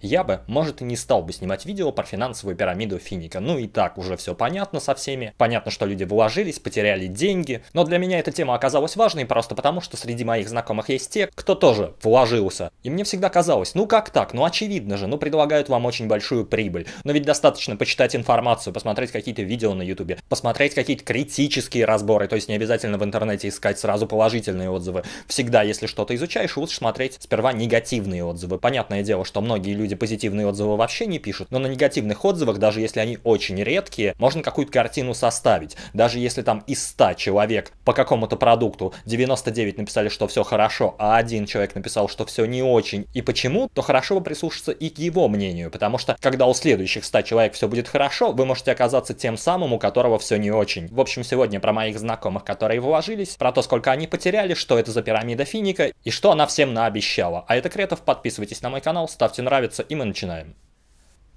я бы, может, и не стал бы снимать видео про финансовую пирамиду Финика. Ну и так уже все понятно со всеми. Понятно, что люди вложились, потеряли деньги. Но для меня эта тема оказалась важной просто потому, что среди моих знакомых есть те, кто тоже вложился. И мне всегда казалось, ну как так, ну очевидно же, ну предлагают вам очень большую прибыль. Но ведь достаточно почитать информацию, посмотреть какие-то видео на ютубе, посмотреть какие-то критические разборы, то есть не обязательно в интернете искать сразу положительные отзывы. Всегда, если что-то изучаешь, лучше смотреть сперва негативные отзывы. Понятное дело, что многие люди люди позитивные отзывы вообще не пишут, но на негативных отзывах, даже если они очень редкие, можно какую-то картину составить. Даже если там из 100 человек по какому-то продукту 99 написали, что все хорошо, а один человек написал, что все не очень и почему, то хорошо бы прислушаться и к его мнению, потому что когда у следующих 100 человек все будет хорошо, вы можете оказаться тем самым, у которого все не очень. В общем, сегодня про моих знакомых, которые вложились, про то, сколько они потеряли, что это за пирамида Финика и что она всем наобещала. А это Кретов, подписывайтесь на мой канал, ставьте нравится, и мы начинаем.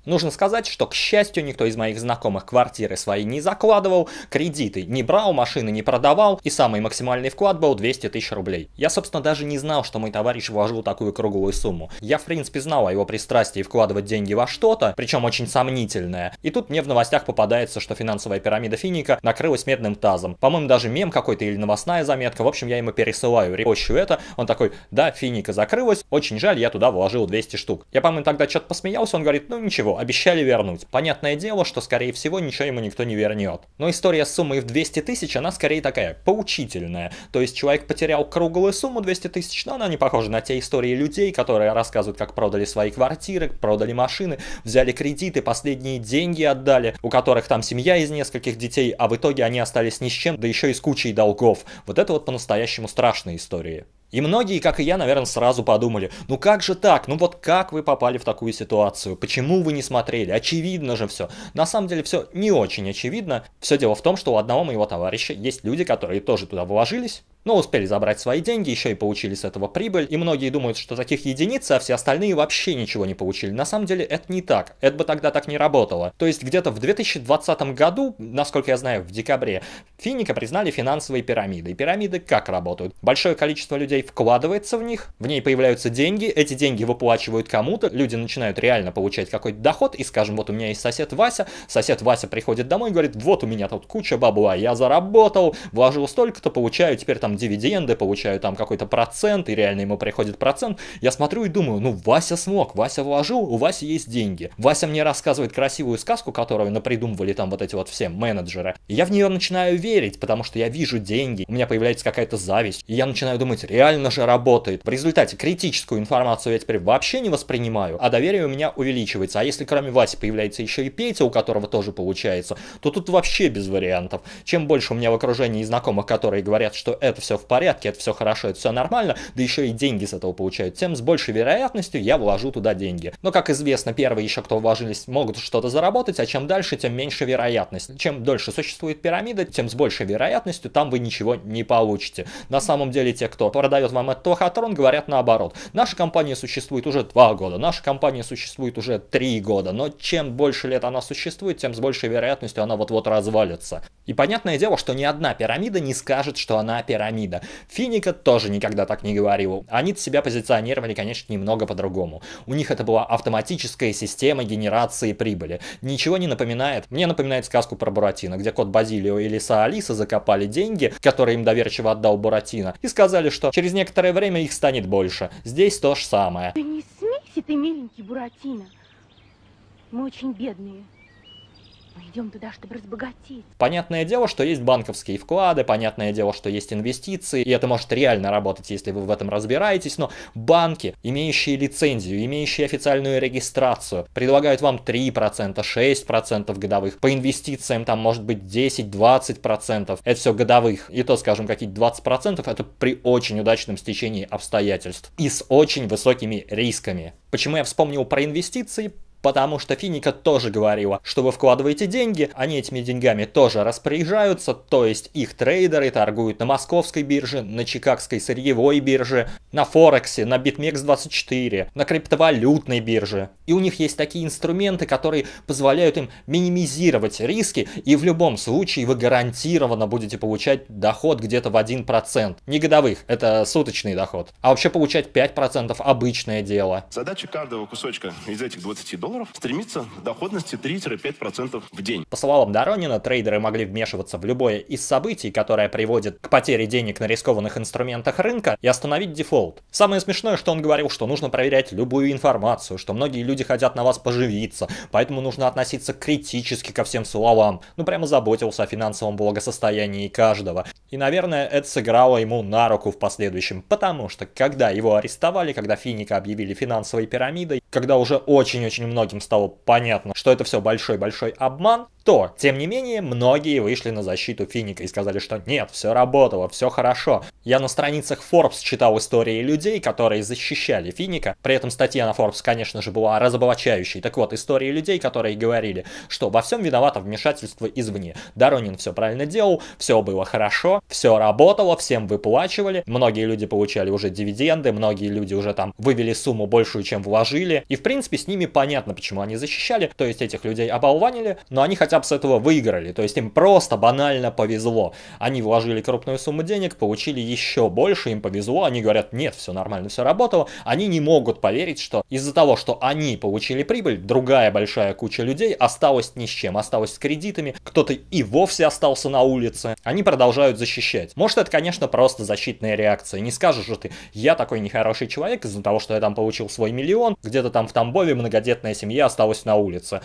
Нужно сказать, что, к счастью, никто из моих знакомых квартиры свои не закладывал, кредиты не брал, машины не продавал, и самый максимальный вклад был 200 тысяч рублей. Я, собственно, даже не знал, что мой товарищ вложил такую круглую сумму. Я, в принципе, знал о его пристрастии вкладывать деньги во что-то, причем очень сомнительное. И тут мне в новостях попадается, что финансовая пирамида Финика накрылась медным тазом. По-моему, даже мем какой-то или новостная заметка. В общем, я ему пересылаю, репощу это. Он такой, да, Финика закрылась, очень жаль, я туда вложил 200 штук. Я, по-моему, тогда что-то посмеялся, он говорит, ну ничего, квартиру обещали вернуть. Понятное дело, что скорее всего ничего ему никто не вернет. Но история с суммой в 200 тысяч, она скорее такая, поучительная. То есть человек потерял круглую сумму 200 тысяч, но она не похожа на те истории людей, которые рассказывают, как продали свои квартиры, продали машины, взяли кредиты, последние деньги отдали, у которых там семья из нескольких детей, а в итоге они остались ни с чем, да еще и с кучей долгов. Вот это вот по-настоящему страшные истории. И многие, как и я, наверное, сразу подумали, ну как же так, ну вот как вы попали в такую ситуацию, почему вы не смотрели, очевидно же все. На самом деле все не очень очевидно, все дело в том, что у одного моего товарища есть люди, которые тоже туда вложились, но успели забрать свои деньги, еще и получили с этого прибыль, и многие думают, что таких единиц, а все остальные вообще ничего не получили. На самом деле это не так, это бы тогда так не работало. То есть где-то в 2020 году, насколько я знаю, в декабре, Финика признали финансовой пирамидой. Пирамиды как работают? Большое количество людей вкладывается в них, в ней появляются деньги, эти деньги выплачивают кому-то, люди начинают реально получать какой-то доход, и скажем, вот у меня есть сосед Вася, сосед Вася приходит домой и говорит, вот у меня тут куча бабла, я заработал, вложил столько-то, получаю теперь там там дивиденды, получаю там какой-то процент, и реально ему приходит процент, я смотрю и думаю, ну Вася смог, Вася вложил, у Васи есть деньги. Вася мне рассказывает красивую сказку, которую напридумывали там вот эти вот все менеджеры. И я в нее начинаю верить, потому что я вижу деньги, у меня появляется какая-то зависть, и я начинаю думать, реально же работает. В результате критическую информацию я теперь вообще не воспринимаю, а доверие у меня увеличивается. А если кроме Васи появляется еще и Петя, у которого тоже получается, то тут вообще без вариантов. Чем больше у меня в окружении знакомых, которые говорят, что это это все в порядке, это все хорошо, это все нормально, да еще и деньги с этого получают, тем с большей вероятностью я вложу туда деньги. Но, как известно, первые еще, кто вложились, могут что-то заработать, а чем дальше, тем меньше вероятность. Чем дольше существует пирамида, тем с большей вероятностью там вы ничего не получите. На самом деле, те, кто продает вам этот хакатрон, говорят наоборот. Наша компания существует уже два года, наша компания существует уже три года, но чем больше лет она существует, тем с большей вероятностью она вот-вот развалится. И понятное дело, что ни одна пирамида не скажет, что она пирамида пирамида. Финика тоже никогда так не говорил. Они себя позиционировали, конечно, немного по-другому. У них это была автоматическая система генерации прибыли. Ничего не напоминает. Мне напоминает сказку про Буратино, где кот Базилио и лиса Алиса закопали деньги, которые им доверчиво отдал Буратино, и сказали, что через некоторое время их станет больше. Здесь то же самое. Да не смейся ты, миленький Буратино. Мы очень бедные. Мы идем туда, чтобы разбогатеть. Понятное дело, что есть банковские вклады, понятное дело, что есть инвестиции, и это может реально работать, если вы в этом разбираетесь, но банки, имеющие лицензию, имеющие официальную регистрацию, предлагают вам 3%, 6% годовых, по инвестициям там может быть 10-20%, это все годовых, и то, скажем, какие-то 20%, это при очень удачном стечении обстоятельств и с очень высокими рисками. Почему я вспомнил про инвестиции? Потому что Финика тоже говорила, что вы вкладываете деньги, они этими деньгами тоже распоряжаются, то есть их трейдеры торгуют на московской бирже, на чикагской сырьевой бирже, на Форексе, на BitMEX24, на криптовалютной бирже. И у них есть такие инструменты, которые позволяют им минимизировать риски, и в любом случае вы гарантированно будете получать доход где-то в 1%. Не годовых, это суточный доход. А вообще получать 5% обычное дело. Задача каждого кусочка из этих 20 долларов долларов, стремится к доходности 3-5% в день. По словам Доронина, трейдеры могли вмешиваться в любое из событий, которое приводит к потере денег на рискованных инструментах рынка и остановить дефолт. Самое смешное, что он говорил, что нужно проверять любую информацию, что многие люди хотят на вас поживиться, поэтому нужно относиться критически ко всем словам. Ну прямо заботился о финансовом благосостоянии каждого. И, наверное, это сыграло ему на руку в последующем, потому что когда его арестовали, когда Финика объявили финансовой пирамидой, когда уже очень-очень многим стало понятно, что это все большой-большой обман, то, тем не менее, многие вышли на защиту Финика и сказали, что нет, все работало, все хорошо. Я на страницах Forbes читал истории людей, которые защищали Финика. При этом статья на Forbes, конечно же, была разоблачающей. Так вот, истории людей, которые говорили, что во всем виновато вмешательство извне. Доронин все правильно делал, все было хорошо, все работало, всем выплачивали. Многие люди получали уже дивиденды, многие люди уже там вывели сумму большую, чем вложили. И, в принципе, с ними понятно, почему они защищали. То есть этих людей оболванили, но они хотят хотя бы с этого выиграли. То есть им просто банально повезло. Они вложили крупную сумму денег, получили еще больше, им повезло. Они говорят, нет, все нормально, все работало. Они не могут поверить, что из-за того, что они получили прибыль, другая большая куча людей осталась ни с чем. Осталась с кредитами, кто-то и вовсе остался на улице. Они продолжают защищать. Может, это, конечно, просто защитная реакция. Не скажешь же ты, я такой нехороший человек из-за того, что я там получил свой миллион, где-то там в Тамбове многодетная семья осталась на улице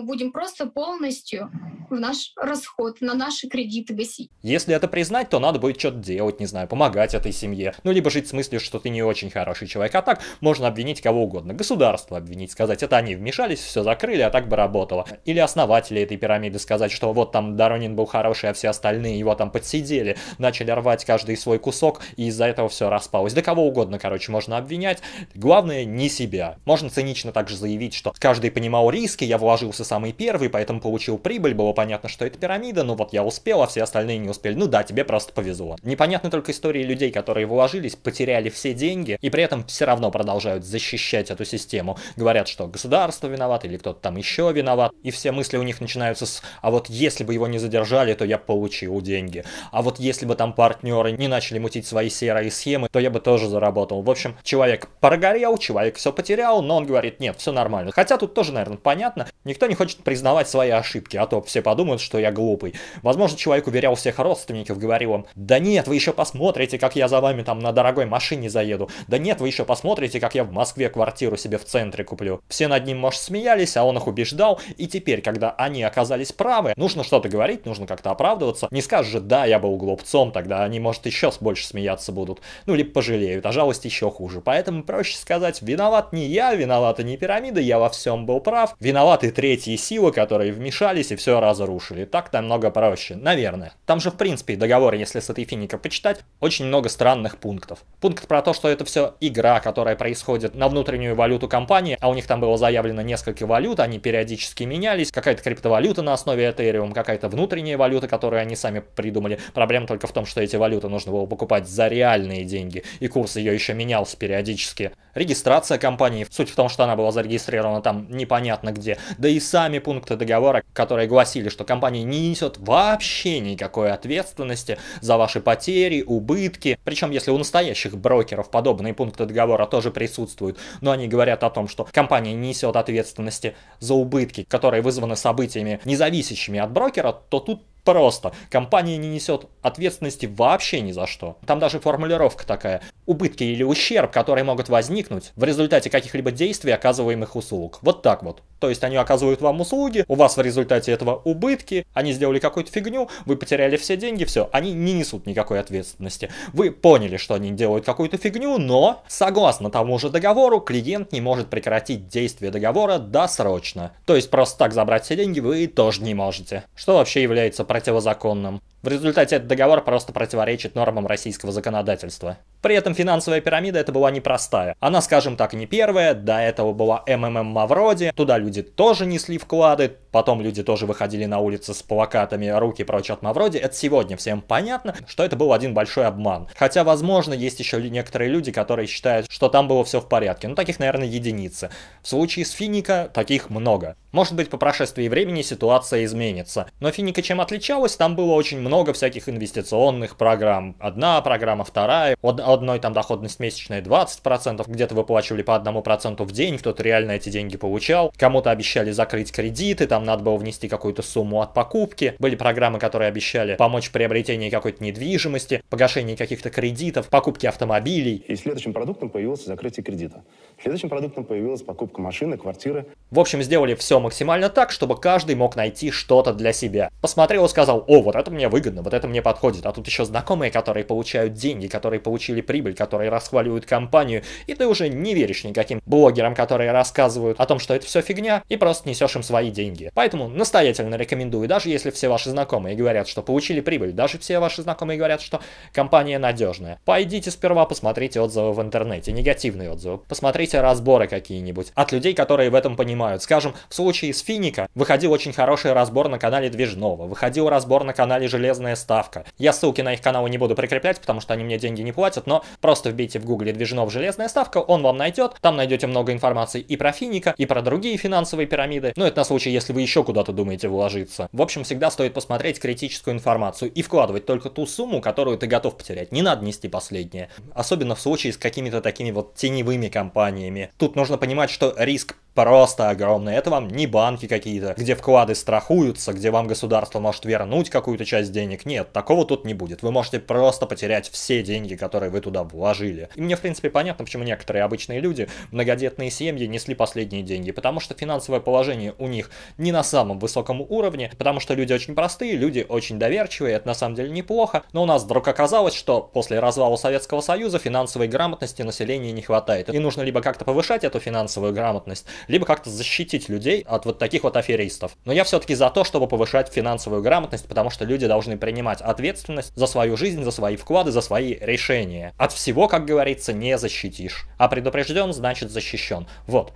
мы будем просто полностью наш расход, на наши кредиты гасить. Если это признать, то надо будет что-то делать, не знаю, помогать этой семье. Ну, либо жить с мыслью, что ты не очень хороший человек. А так можно обвинить кого угодно. Государство обвинить, сказать, это они вмешались, все закрыли, а так бы работало. Или основатели этой пирамиды сказать, что вот там Доронин был хороший, а все остальные его там подсидели, начали рвать каждый свой кусок, и из-за этого все распалось. Да кого угодно, короче, можно обвинять. Главное, не себя. Можно цинично также заявить, что каждый понимал риски, я вложился самый первый, поэтому получил прибыль, было понятно, что это пирамида, но вот я успел, а все остальные не успели. Ну да, тебе просто повезло. Непонятны только истории людей, которые вложились, потеряли все деньги, и при этом все равно продолжают защищать эту систему. Говорят, что государство виноват, или кто-то там еще виноват, и все мысли у них начинаются с «а вот если бы его не задержали, то я получил деньги», «а вот если бы там партнеры не начали мутить свои серые схемы, то я бы тоже заработал». В общем, человек прогорел, человек все потерял, но он говорит «нет, все нормально». Хотя тут тоже, наверное, понятно, никто не хочет признавать свои ошибки, а то все подумают, что я глупый. Возможно, человек уверял всех родственников, говорил им, да нет, вы еще посмотрите, как я за вами там на дорогой машине заеду. Да нет, вы еще посмотрите, как я в Москве квартиру себе в центре куплю. Все над ним, может, смеялись, а он их убеждал. И теперь, когда они оказались правы, нужно что-то говорить, нужно как-то оправдываться. Не скажешь же, да, я был глупцом, тогда они, может, еще больше смеяться будут. Ну, либо пожалеют, а жалость еще хуже. Поэтому проще сказать, виноват не я, виновата не пирамида, я во всем был прав. Виноваты третьи силы, которые вмешались и все раз сразу Так там много проще. Наверное. Там же в принципе договор, если с этой финика почитать, очень много странных пунктов. Пункт про то, что это все игра, которая происходит на внутреннюю валюту компании, а у них там было заявлено несколько валют, они периодически менялись, какая-то криптовалюта на основе Ethereum, какая-то внутренняя валюта, которую они сами придумали. Проблема только в том, что эти валюты нужно было покупать за реальные деньги, и курс ее еще менялся периодически. Регистрация компании, суть в том, что она была зарегистрирована там непонятно где, да и сами пункты договора, которые гласили, что компания не несет вообще никакой ответственности за ваши потери, убытки. Причем, если у настоящих брокеров подобные пункты договора тоже присутствуют, но они говорят о том, что компания не несет ответственности за убытки, которые вызваны событиями, независящими от брокера, то тут Просто. Компания не несет ответственности вообще ни за что. Там даже формулировка такая. Убытки или ущерб, которые могут возникнуть в результате каких-либо действий оказываемых услуг. Вот так вот. То есть они оказывают вам услуги, у вас в результате этого убытки, они сделали какую-то фигню, вы потеряли все деньги, все. Они не несут никакой ответственности. Вы поняли, что они делают какую-то фигню, но согласно тому же договору клиент не может прекратить действие договора досрочно. То есть просто так забрать все деньги вы тоже не можете. Что вообще является противозаконным. В результате этот договор просто противоречит нормам российского законодательства. При этом финансовая пирамида это была непростая. Она, скажем так, не первая, до этого была МММ Мавроди, туда люди тоже несли вклады, потом люди тоже выходили на улицы с плакатами «Руки прочь от Мавроди», это сегодня всем понятно, что это был один большой обман. Хотя, возможно, есть еще некоторые люди, которые считают, что там было все в порядке, но ну, таких, наверное, единицы. В случае с Финика таких много. Может быть, по прошествии времени ситуация изменится. Но Финика чем отличалась? Там было очень много всяких инвестиционных программ. Одна программа, вторая. Од одной там доходность месячная 20%, где-то выплачивали по 1% в день, кто-то реально эти деньги получал. Кому-то обещали закрыть кредиты, там там надо было внести какую-то сумму от покупки, были программы, которые обещали помочь в приобретении какой-то недвижимости, погашении каких-то кредитов, покупке автомобилей. И следующим продуктом появилось закрытие кредита. Следующим продуктом появилась покупка машины, квартиры. В общем, сделали все максимально так, чтобы каждый мог найти что-то для себя. Посмотрел и сказал, о, вот это мне выгодно, вот это мне подходит. А тут еще знакомые, которые получают деньги, которые получили прибыль, которые расхваливают компанию, и ты уже не веришь никаким блогерам, которые рассказывают о том, что это все фигня, и просто несешь им свои деньги прибыли. Поэтому настоятельно рекомендую, даже если все ваши знакомые говорят, что получили прибыль, даже все ваши знакомые говорят, что компания надежная, пойдите сперва посмотрите отзывы в интернете, негативные отзывы, посмотрите разборы какие-нибудь от людей, которые в этом понимают. Скажем, в случае с Финика выходил очень хороший разбор на канале Движного, выходил разбор на канале Железная Ставка. Я ссылки на их каналы не буду прикреплять, потому что они мне деньги не платят, но просто вбейте в гугле Движнов Железная Ставка, он вам найдет, там найдете много информации и про Финика, и про другие финансовые пирамиды. Но это на случай, если вы вы еще куда-то думаете вложиться. В общем, всегда стоит посмотреть критическую информацию и вкладывать только ту сумму, которую ты готов потерять. Не надо нести последнее. Особенно в случае с какими-то такими вот теневыми компаниями. Тут нужно понимать, что риск просто огромный. Это вам не банки какие-то, где вклады страхуются, где вам государство может вернуть какую-то часть денег. Нет, такого тут не будет. Вы можете просто потерять все деньги, которые вы туда вложили. И мне, в принципе, понятно, почему некоторые обычные люди, многодетные семьи, несли последние деньги. Потому что финансовое положение у них не не на самом высоком уровне, потому что люди очень простые, люди очень доверчивые, это на самом деле неплохо, но у нас вдруг оказалось, что после развала Советского Союза финансовой грамотности населения не хватает, и нужно либо как-то повышать эту финансовую грамотность, либо как-то защитить людей от вот таких вот аферистов. Но я все-таки за то, чтобы повышать финансовую грамотность, потому что люди должны принимать ответственность за свою жизнь, за свои вклады, за свои решения. От всего, как говорится, не защитишь. А предупрежден значит защищен. Вот.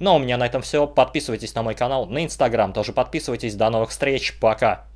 Ну а у меня на этом все. Подписывайтесь на мой канал, на инстаграм тоже подписывайтесь. До новых встреч, пока!